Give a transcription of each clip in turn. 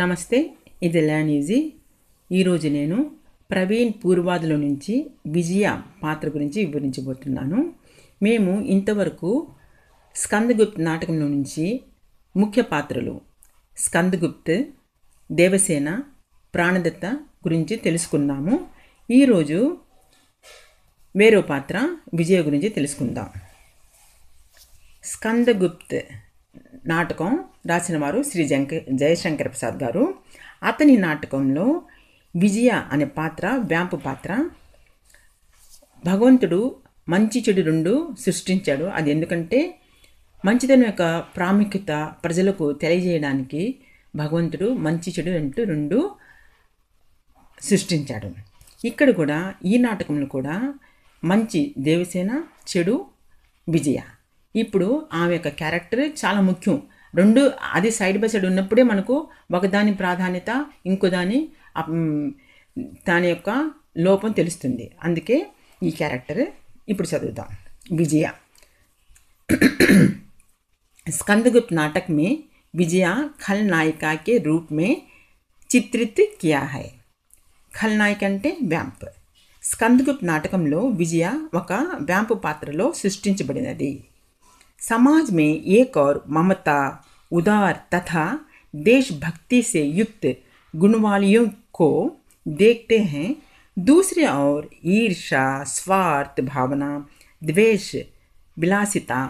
నమస్తే ఇది ఈజీ ఈరోజు నేను ప్రవీణ్ పూర్వాదుల నుంచి విజయ పాత్ర గురించి వివరించబోతున్నాను మేము ఇంతవరకు స్కందగుప్త్ నాటకంలో నుంచి ముఖ్య పాత్రలు స్కందగుప్త్ దేవసేన ప్రాణదత్త గురించి తెలుసుకున్నాము ఈరోజు వేరో పాత్ర విజయ గురించి తెలుసుకుందాం స్కందగుప్త్ నాటకం రాసిన వారు శ్రీ జంక జయశంకర్ ప్రసాద్ గారు అతని నాటకంలో విజయ అనే పాత్ర వ్యాంపు పాత్ర భగవంతుడు మంచి చెడు రెండు సృష్టించాడు అది ఎందుకంటే మంచితనం యొక్క ప్రాముఖ్యత ప్రజలకు తెలియజేయడానికి భగవంతుడు మంచి చెడు అంటూ రెండు సృష్టించాడు ఇక్కడ కూడా ఈ నాటకంలో కూడా మంచి దేవసేన చెడు విజయ ఇప్పుడు ఆమె యొక్క క్యారెక్టర్ చాలా ముఖ్యం రెండు అది సైడ్ బై సైడ్ ఉన్నప్పుడే మనకు ఒకదాని ప్రాధాన్యత ఇంకోదాని దాని యొక్క లోపం తెలుస్తుంది అందుకే ఈ క్యారెక్టర్ ఇప్పుడు చదువుతాం విజయ స్కందగుప్త్ నాటక్ మే విజయ ఖల్ నాయికాకే రూప్ మే చిత్రిత్ కియా హై ఖల్నాయక్ అంటే వ్యాంప్ స్కందగుప్త్ నాటకంలో విజయ ఒక వ్యాంపు పాత్రలో సృష్టించబడినది समाज में एक और ममता उदार तथा देशभक्ति से युक्त गुणवालियों को देखते हैं दूसरे और ईर्षा स्वार्थ भावना द्वेष विलासिता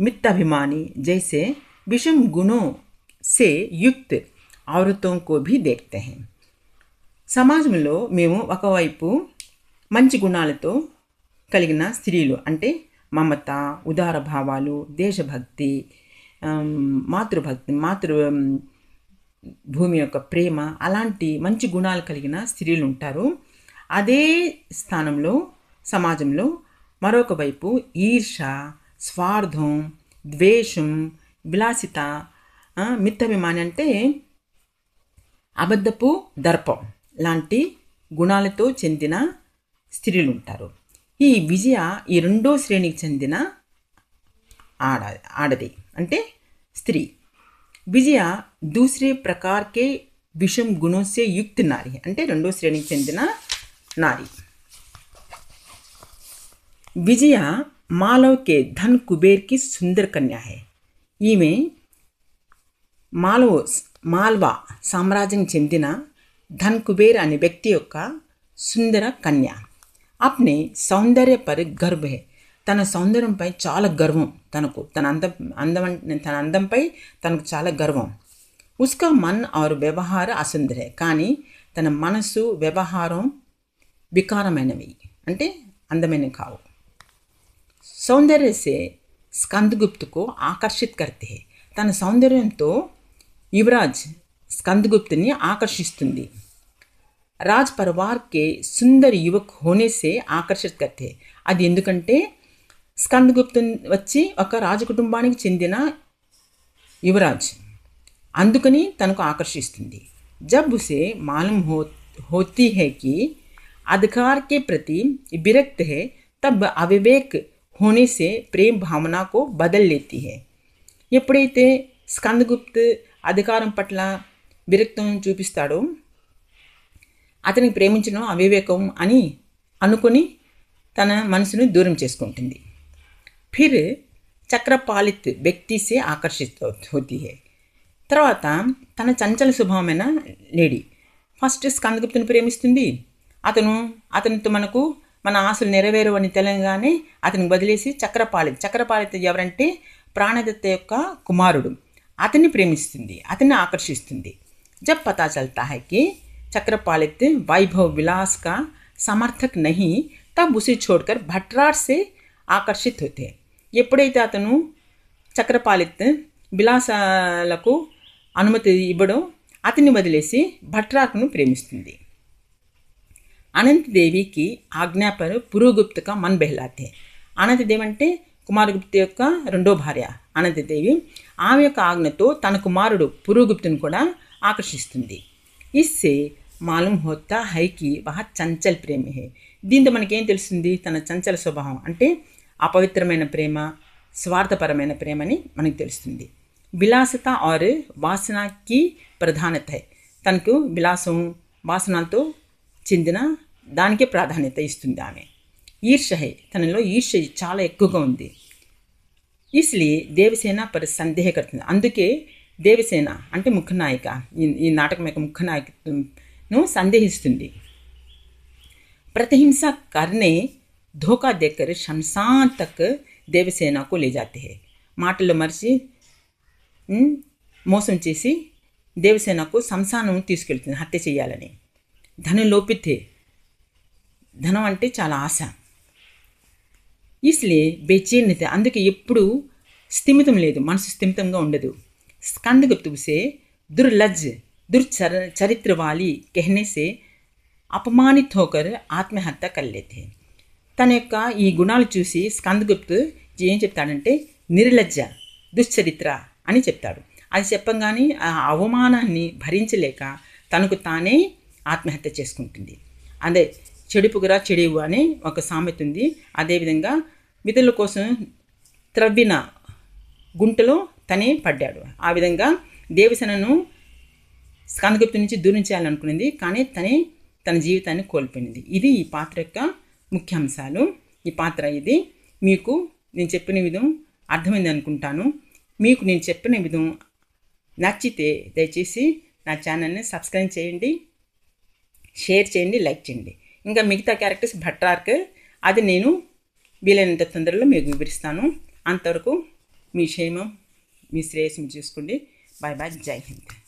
मित्ताभिमानी जैसे विषम गुणों से युक्त औरतों को भी देखते हैं సమాజంలో మేము मंच गुणाल तो కలిగిన స్త్రీలు అంటే మమత ఉదార భావాలు దేశభక్తి మాతృభక్తి మాతృ భూమి యొక్క ప్రేమ అలాంటి మంచి గుణాలు కలిగిన స్త్రీలు ఉంటారు అదే స్థానంలో సమాజంలో మరొక వైపు ఈర్ష స్వార్థం ద్వేషం విలాసిత మిత్తభిమాని అంటే అబద్ధపు దర్పం లాంటి గుణాలతో చెందిన స్త్రీలు ఉంటారు ఈ విజయ ఈ రెండో శ్రేణికి చెందిన ఆడ ఆడది అంటే స్త్రీ విజయ దూసరే ప్రకార్కే విషం గుణోసే యుక్త నారి అంటే రెండో శ్రేణికి చెందిన నారి విజయ మాలవ్ కే ధన్ కుబేర్కి సుందర కన్య హే ఈమె మాలవ మాల్వా సామ్రాజ్యం చెందిన ధన్ కుబేర్ అనే వ్యక్తి యొక్క సుందర కన్య అప్నే సౌందర్య పరిగర్భే తన సౌందర్యంపై చాలా గర్వం తనకు తన అందం అందం తన అందంపై తనకు చాలా గర్వం ఉస్కా మన్ ఆరు వ్యవహార అసుందరే కానీ తన మనసు వ్యవహారం వికారమైనవి అంటే అందమైనవి కావు సౌందర్యసే స్కందగుప్తుకు ఆకర్షిత్ కర్తే తన సౌందర్యంతో యువరాజ్ స్కందగుప్తుని ఆకర్షిస్తుంది రాజ పరివార్ కే సుందర్ యువక్ హోనే సే ఆకర్షిత్ కర్తే ఆది ఎందుకంటే స్కంద గుప్తు వచ్చి ఒక రాజకుటుంబానిని చిందినా యువరాజ్ అందుకని తనుకు ఆకర్షిస్తుంది జబ్ ఉసే మాలం హోతి హై కి అధికార కే ప్రతి విరక్తే తబ్ అవివేక్ హోనే సే ప్రేమ భావనా కో బదల్ लेती है ये पढ़ेते स्कंद गुप्ते अधिकारम पटलाम विरक्तम चूपिस्ताडो అతని ప్రేమించడం అవివేకం అని అనుకుని తన మనసును దూరం చేసుకుంటుంది ఫిర్ చక్రపాలిత్ వ్యక్తిసే ఆకర్షిత తర్వాత తన చంచల స్వభావమైన లేడీ ఫస్ట్ స్కందగుప్తుని ప్రేమిస్తుంది అతను అతనితో మనకు మన ఆశలు అని తెలంగానే అతనికి వదిలేసి చక్రపాలిత్ చక్రపాలిత ఎవరంటే ప్రాణదత్త యొక్క కుమారుడు అతన్ని ప్రేమిస్తుంది అతన్ని ఆకర్షిస్తుంది జబ్ పతా తాహాకి చక్రపాళికి వైభవ విలాస్ కా సమర్థక్ నహీ తం ఉసే చోడ్కర్ భట్రార్ సే ఆకర్షిత్ హతే యెపుడేత అతను చక్రపాళిత్ విలాసాలకు అనుమతి ఇబడు అతిని బదలేసి భట్రాకును ప్రేమిస్తుంది అనంతదేవికి ఆజ్ఞా పరు పురుగుప్తుక మన్ బెహలాతే అనంతదే అంటే కుమార్గుప్తు యొక్క రెండో భార్య అనంతదేవి ఆయ యొక్క ఆజ్ఞతో తన కుమారుడు పురుగుప్తును కూడా ఆకర్షిస్తుంది ఇస్సే మాలూమ్ హోతా హైకి వహ చంచల్ ప్రేమి హే దీంతో మనకేం తెలుస్తుంది తన చంచల స్వభావం అంటే అపవిత్రమైన ప్రేమ స్వార్థపరమైన ప్రేమ అని మనకు తెలుస్తుంది విలాసత ఆర్ వాసనకి ప్రధానత తనకు విలాసం వాసనతో చెందిన దానికే ప్రాధాన్యత ఇస్తుంది ఆమె ఈర్ష హై తనలో ఈర్ష చాలా ఎక్కువగా ఉంది ఇస్లీ దేవసేన పరి సందేహకడుతుంది అందుకే దేవసేన అంటే నాయక ఈ నాటకం యొక్క ముఖ్యనాయక ను సందేహిస్తుంది ప్రతిహింస కర్ణే ధోకా దగ్గర शमशान దేవసేనకు దేవసేన को మాటలు మరిచి మోసం చేసి దేవసేనకు సంసానం తీసుకెళ్తుంది హత్య చేయాలని ధనం లోపితే ధనం అంటే చాలా ఆశ ఇస్లే బేచీన్యత అందుకే ఎప్పుడు స్థిమితం లేదు మనసు స్థిమితంగా ఉండదు స్కందగుప్తుసే దుర్లజ్ दुर्चर चरित्र वाली कहने से అపమానిత్ హోకర్ ఆత్మహత్య కల్లేతే తన యొక్క ఈ గుణాలు చూసి స్కందగుప్తు ఏం చెప్తాడంటే నిర్లజ్జ దుశ్చరిత్ర అని చెప్తాడు అది చెప్పంగానే ఆ అవమానాన్ని భరించలేక తనకు తానే ఆత్మహత్య చేసుకుంటుంది అదే చెడు పుగరా చెడేవు అనే ఒక సామెత ఉంది అదేవిధంగా విధుల కోసం త్రవ్విన గుంటలో తనే పడ్డాడు ఆ విధంగా దేవసేనను స్కందగుప్తు నుంచి దూరం చేయాలనుకునేది కానీ తనే తన జీవితాన్ని కోల్పోయింది ఇది ఈ పాత్ర యొక్క ముఖ్య అంశాలు ఈ పాత్ర ఇది మీకు నేను చెప్పిన విధం అర్థమైంది అనుకుంటాను మీకు నేను చెప్పిన విధం నచ్చితే దయచేసి నా ఛానల్ని సబ్స్క్రైబ్ చేయండి షేర్ చేయండి లైక్ చేయండి ఇంకా మిగతా క్యారెక్టర్స్ భట్టార్క్ అది నేను వీలైనంత తొందరలో మీకు వివరిస్తాను అంతవరకు మీ క్షేమం మీ శ్రేయస్సు చూసుకోండి బాయ్ బాయ్ జై హింద్